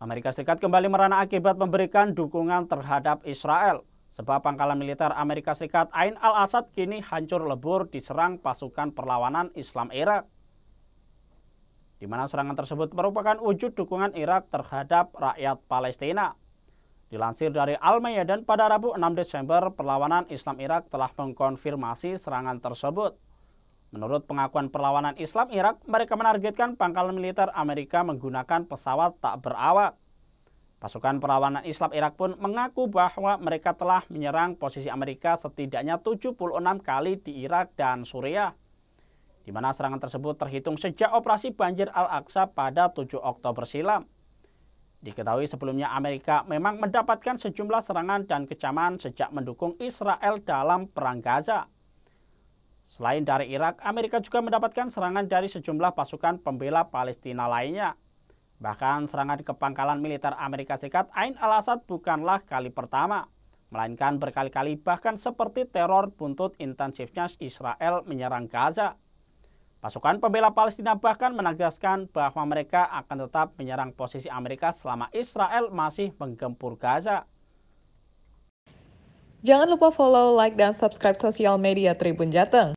Amerika Serikat kembali merana akibat memberikan dukungan terhadap Israel. Sebab pangkalan militer Amerika Serikat Ain al-Assad kini hancur lebur diserang pasukan perlawanan Islam Irak. Di mana serangan tersebut merupakan wujud dukungan Irak terhadap rakyat Palestina. Dilansir dari al dan pada Rabu 6 Desember, perlawanan Islam Irak telah mengkonfirmasi serangan tersebut. Menurut pengakuan perlawanan Islam Irak, mereka menargetkan pangkalan militer Amerika menggunakan pesawat tak berawak. Pasukan perlawanan Islam Irak pun mengaku bahwa mereka telah menyerang posisi Amerika setidaknya 76 kali di Irak dan Suriah. Di mana serangan tersebut terhitung sejak operasi banjir Al-Aqsa pada 7 Oktober silam. Diketahui sebelumnya Amerika memang mendapatkan sejumlah serangan dan kecaman sejak mendukung Israel dalam perang Gaza. Selain dari Irak, Amerika juga mendapatkan serangan dari sejumlah pasukan pembela Palestina lainnya. Bahkan serangan ke pangkalan militer Amerika Serikat Ain al-Assad bukanlah kali pertama, melainkan berkali-kali bahkan seperti teror buntut intensifnya Israel menyerang Gaza. Pasukan pembela Palestina bahkan menegaskan bahwa mereka akan tetap menyerang posisi Amerika selama Israel masih menggempur Gaza. Jangan lupa follow, like, dan subscribe sosial media Tribun Jateng.